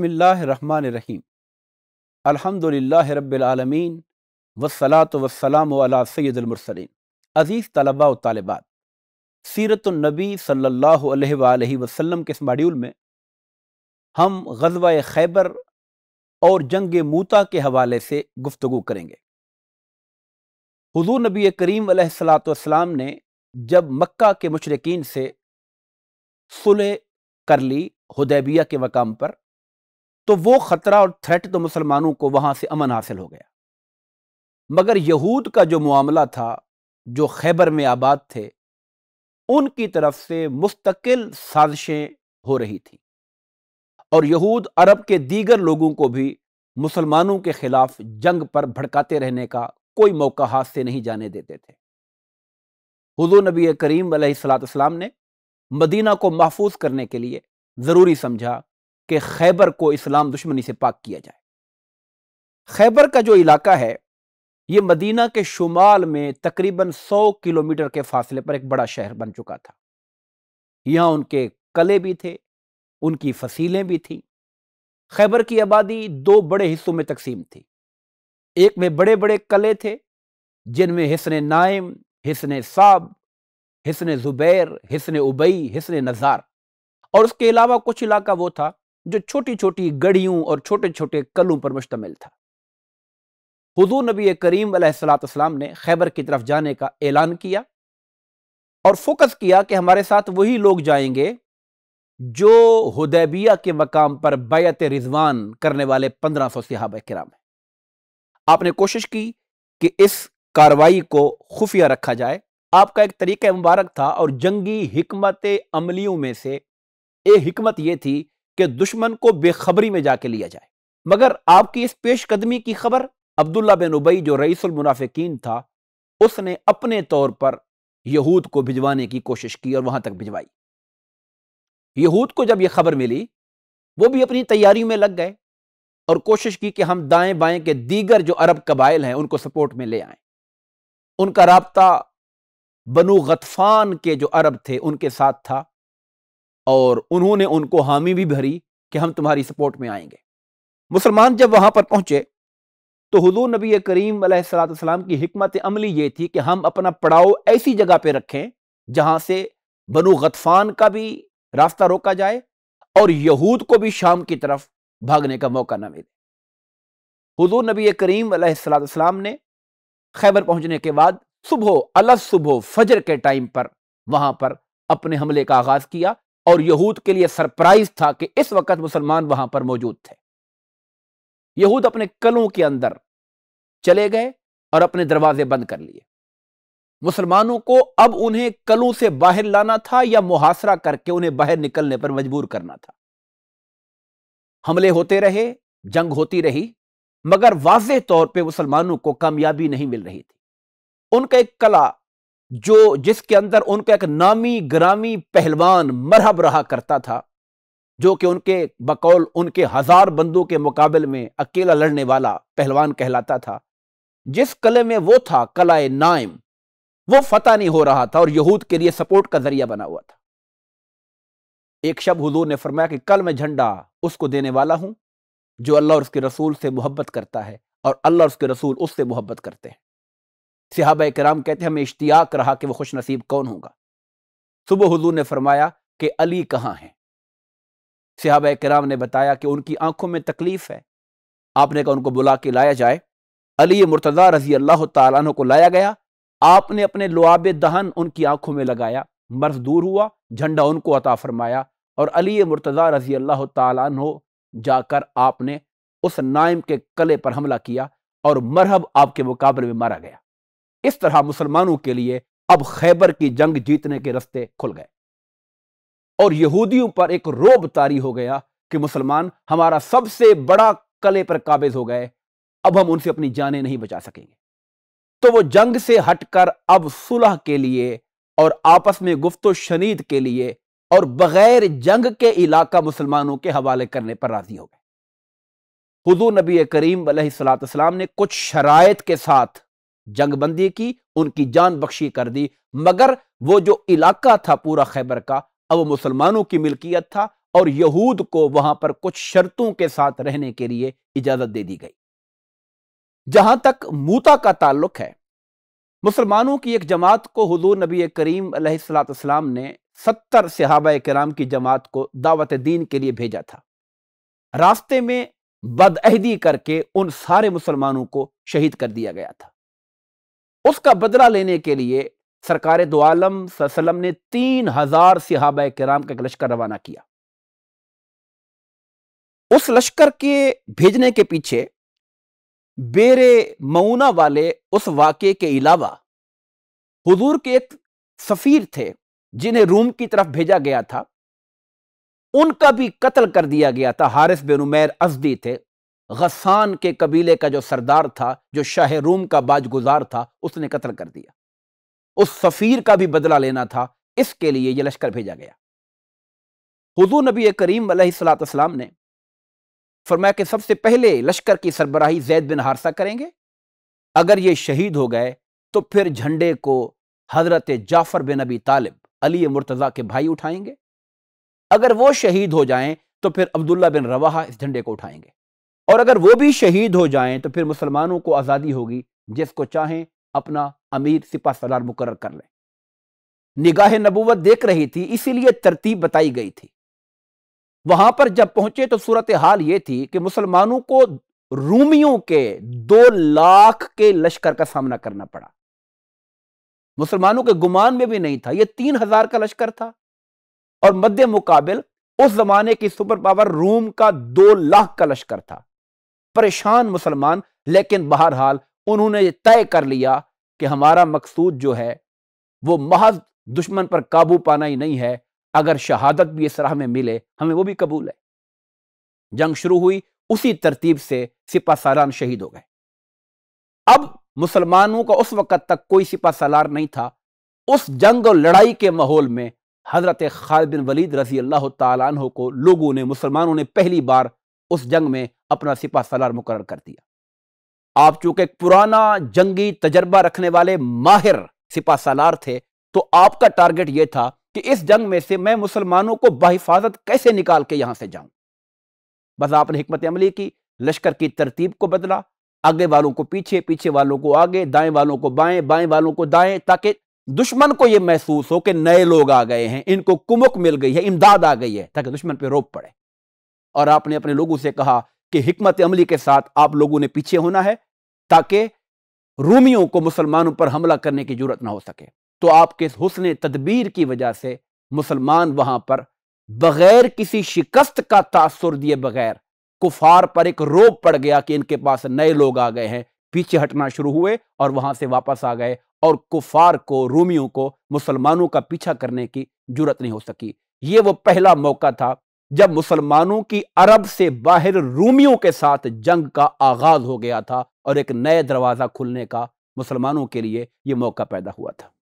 बसमिल्लाम अल्हम्दुलिल्लाह रब्बिलआलमीन वसलात वसलाम अला सैदुलमरसलिन अज़ीज़ तलबा व तालबात सीरतुलनबी सल्लल्लाहु के इस मॉड्यूल में हम गजवा खैबर और जंग मूता के हवाले से गुफ्तु करेंगे हजूर नबी करीम सलाम ने जब मक्का के मुशरकिन से सुलह कर ली हदैबिया के मकाम पर तो वो ख़तरा और थ्रेट तो मुसलमानों को वहां से अमन हासिल हो गया मगर यहूद का जो मामला था जो खैबर में आबाद थे उनकी तरफ से मुस्तकिल साजिशें हो रही थी और यहूद अरब के दीगर लोगों को भी मुसलमानों के खिलाफ जंग पर भड़काते रहने का कोई मौका हाथ से नहीं जाने देते थे हुजूर नबी करीम सलाम ने मदीना को महफूज करने के लिए ज़रूरी समझा कि खैबर को इस्लाम दुश्मनी से पाक किया जाए खैबर का जो इलाका है ये मदीना के शुमाल में तकरीबन 100 किलोमीटर के फासले पर एक बड़ा शहर बन चुका था यहाँ उनके कले भी थे उनकी फसीलें भी थीं खैबर की आबादी दो बड़े हिस्सों में तकसीम थी एक में बड़े बड़े कले थे जिनमें हिसन नाइम हिसन साब हिसन ज़ुबैर हिसन उबई हिसन नज़ार और उसके अलावा कुछ इलाका वो था जो छोटी छोटी गड़ियों और छोटे छोटे कलों पर मुश्तमिल था हजू नबी करीम सलाम ने खैबर की तरफ जाने का ऐलान किया और फोकस किया कि हमारे साथ वही लोग जाएंगे जो हदैबिया के मकाम पर बैत रिजवान करने वाले पंद्रह सौ सिहाब कराम हैं आपने कोशिश की कि इस कार्रवाई को खुफिया रखा जाए आपका एक तरीका मुबारक था और जंगी हमत अमलियों में से एक हमत ये थी कि दुश्मन को बेखबरी में जाके लिया जाए मगर आपकी इस पेशकदमी की खबर अब्दुल्ला बिन उबई जो रईसुल मुनाफिकीन था उसने अपने तौर पर यहूद को भिजवाने की कोशिश की और वहां तक भिजवाई यहूद को जब यह खबर मिली वो भी अपनी तैयारी में लग गए और कोशिश की कि हम दाएं बाएं के दीगर जो अरब कबाइल हैं उनको सपोर्ट में ले आए उनका रबता बनू गतफान के जो अरब थे उनके साथ था और उन्होंने उनको हामी भी भरी कि हम तुम्हारी सपोर्ट में आएंगे मुसलमान जब वहां पर पहुंचे तो हजूर नबी करीम सलाम की हमत अमली ये थी कि हम अपना पड़ाव ऐसी जगह पर रखें जहाँ से बनु गतफान का भी रास्ता रोका जाए और यहूद को भी शाम की तरफ भागने का मौका ना मिले हजूर नबी करीम सलाम ने खैबर पहुंचने के बाद सुबह अलग सुबह फजर के टाइम पर वहां पर अपने हमले का आगाज़ किया और यहूद के लिए सरप्राइज था कि इस वक्त मुसलमान वहां पर मौजूद थे यहूद अपने कलों के अंदर चले गए और अपने दरवाजे बंद कर लिए मुसलमानों को अब उन्हें कलों से बाहर लाना था या मुहासरा करके उन्हें बाहर निकलने पर मजबूर करना था हमले होते रहे जंग होती रही मगर वाज तौर पर मुसलमानों को कामयाबी नहीं मिल रही थी उनका एक कला जो जिसके अंदर उनका एक नामी ग्रामी पहलवान मरहब रहा करता था जो कि उनके बकौल उनके हज़ार बंदों के मुकाबले में अकेला लड़ने वाला पहलवान कहलाता था जिस कले में वो था कलाए नाइम वो फता नहीं हो रहा था और यहूद के लिए सपोर्ट का जरिया बना हुआ था एक शब हुजूर ने फरमाया कि कल मैं झंडा उसको देने वाला हूं जो अल्लाह और उसके रसूल से मोहब्बत करता है और अल्लाह और उसके रसूल उससे मोहब्बत करते हैं सिहाब कराम कहते हैं हमें इश्तियाक रहा कि वह खुश नसीब कौन होगा सुबह हजूर ने फरमाया कि अली कहाँ हैं सिहाब कराम ने बताया कि उनकी आंखों में तकलीफ है आपने कहा उनको बुला के लाया जाए अली मुर्तज़ा रजी अल्लाह तु को लाया गया आपने अपने लुआब दहन उनकी आंखों में लगाया मर्ज दूर हुआ झंडा उनको अता फरमाया और अली मुर्तज़ा रजी अल्लाह तु जाकर आपने उस नाइम के कले पर हमला किया और मरहब आपके मुकाबले में मारा गया इस तरह मुसलमानों के लिए अब खैबर की जंग जीतने के रस्ते खुल गए और यहूदियों पर एक रोब तारी हो गया कि मुसलमान हमारा सबसे बड़ा कले पर काबिज हो गए अब हम उनसे अपनी जानें नहीं बचा सकेंगे तो वो जंग से हटकर अब सुलह के लिए और आपस में गुफ्त शनीद के लिए और बगैर जंग के इलाका मुसलमानों के हवाले करने पर राजी हो गए हजू नबी करीम सलाम ने कुछ शराय के साथ जंगबंदी की उनकी जान बख्शी कर दी मगर वो जो इलाका था पूरा खैबर का अब वो मुसलमानों की मिल्कियत था और यहूद को वहां पर कुछ शर्तों के साथ रहने के लिए इजाजत दे दी गई जहां तक मूता का ताल्लुक है मुसलमानों की एक जमात को हजूर नबी करीम सलाम ने सत्तर सहाबा कराम की जमात को दावत दीन के लिए भेजा था रास्ते में बदअहदी करके उन सारे मुसलमानों को शहीद कर दिया गया था उसका बदला लेने के लिए सरकार दो आलम ने तीन हजार सिहाब कराम का एक लश्कर रवाना किया उस लश्कर के भेजने के पीछे बेरे मऊना वाले उस वाक़े के अलावा हुजूर के एक सफ़ीर थे जिन्हें रूम की तरफ भेजा गया था उनका भी कत्ल कर दिया गया था हारिस बेन उमैर अजदी थे गसान के कबीले का जो सरदार था जो शाह रूम का बाजगुजार था उसने कत्ल कर दिया उस सफ़ीर का भी बदला लेना था इसके लिए यह लश्कर भेजा गया हजू नबी करीम सलाम ने फरमाया कि सबसे पहले लश्कर की सरबराही जैद बिन हारसा करेंगे अगर ये शहीद हो गए तो फिर झंडे को हजरत जाफर बिन अबी तालिब अली मुर्तज़ा के भाई उठाएंगे अगर वो शहीद हो जाएं तो फिर अब्दुल्ला बिन रवाहा इस झंडे को उठाएंगे और अगर वो भी शहीद हो जाएं तो फिर मुसलमानों को आज़ादी होगी जिसको चाहें अपना अमीर सिपा सलार मुकर कर लें निगाह नबूवत देख रही थी इसीलिए तरतीब बताई गई थी वहां पर जब पहुंचे तो सूरत हाल यह थी कि मुसलमानों को रूमियों के दो लाख के लश्कर का सामना करना पड़ा मुसलमानों के गुमान में भी नहीं था यह तीन हजार का लश्कर था और मध्य मुकाबल उस जमाने की सुपर पावर रूम का दो लाख का लश्कर था परेशान मुसलमान लेकिन बहरहाल उन्होंने ये तय कर लिया कि हमारा मकसूद जो है वो महज दुश्मन पर काबू पाना ही नहीं है अगर शहादत भी इस राह में मिले हमें वो भी कबूल है जंग शुरू हुई उसी तरतीब से सिपा सालान शहीद हो गए अब मुसलमानों का उस वक्त तक कोई सिपा सालार नहीं था उस जंग और लड़ाई के माहौल में हजरत खालिद बिन वलीद रजी अल्लाह तु को लोगों ने मुसलमानों ने पहली बार उस जंग में अपना सिपा सलार मुकर कर दिया आप चूंकि पुराना जंगी तजर्बा रखने वाले माहिर सिपा सलार थे तो आपका टारगेट यह था कि इस जंग में से मैं मुसलमानों को बहिफाजत कैसे निकाल के यहां से जाऊं बस आपने हमत अमली की लश्कर की तरतीब को बदला आगे वालों को पीछे पीछे वालों को आगे दाएं वालों को बाएं बाएं वालों को दाएं ताकि दुश्मन को यह महसूस हो कि नए लोग आ गए हैं इनको कुमुक मिल गई है इमदाद आ गई है ताकि दुश्मन पर रोप पड़े और आपने अपने लोगों से कहा कि हमत अमली के साथ आप लोगों ने पीछे होना है ताकि रूमियों को मुसलमानों पर हमला करने की जरूरत ना हो सके तो आपके हुसन तदबीर की वजह से मुसलमान वहां पर बगैर किसी शिकस्त का तासर दिए बगैर कुफार पर एक रोप पड़ गया कि इनके पास नए लोग आ गए हैं पीछे हटना शुरू हुए और वहां से वापस आ गए और कुफार को रूमियों को मुसलमानों का पीछा करने की जरूरत नहीं हो सकी ये वो पहला मौका था जब मुसलमानों की अरब से बाहर रूमियों के साथ जंग का आगाज हो गया था और एक नए दरवाज़ा खुलने का मुसलमानों के लिए ये मौका पैदा हुआ था